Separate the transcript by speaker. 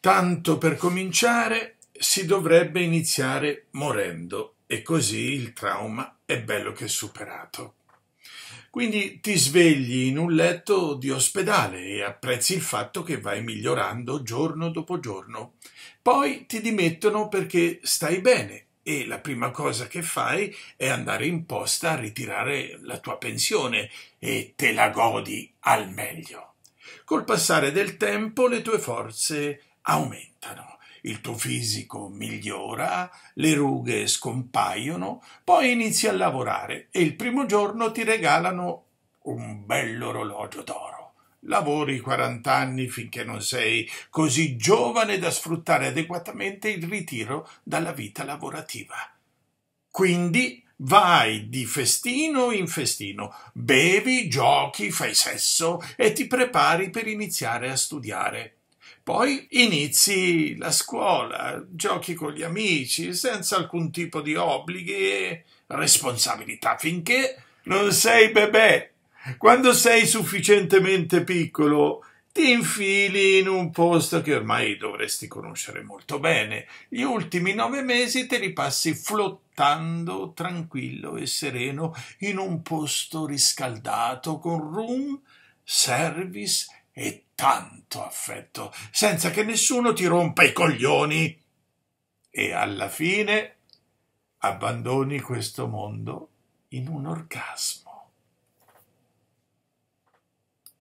Speaker 1: Tanto per cominciare si dovrebbe iniziare morendo e così il trauma è bello che superato. Quindi ti svegli in un letto di ospedale e apprezzi il fatto che vai migliorando giorno dopo giorno. Poi ti dimettono perché stai bene e la prima cosa che fai è andare in posta a ritirare la tua pensione e te la godi al meglio. Col passare del tempo le tue forze aumentano. Il tuo fisico migliora, le rughe scompaiono, poi inizi a lavorare e il primo giorno ti regalano un bell'orologio d'oro. Lavori 40 anni finché non sei così giovane da sfruttare adeguatamente il ritiro dalla vita lavorativa. Quindi vai di festino in festino, bevi, giochi, fai sesso e ti prepari per iniziare a studiare. Poi inizi la scuola, giochi con gli amici, senza alcun tipo di obblighi e responsabilità, finché non sei bebè. Quando sei sufficientemente piccolo, ti infili in un posto che ormai dovresti conoscere molto bene. Gli ultimi nove mesi te li passi flottando tranquillo e sereno in un posto riscaldato con room service e tanto affetto, senza che nessuno ti rompa i coglioni. E alla fine abbandoni questo mondo in un orgasmo.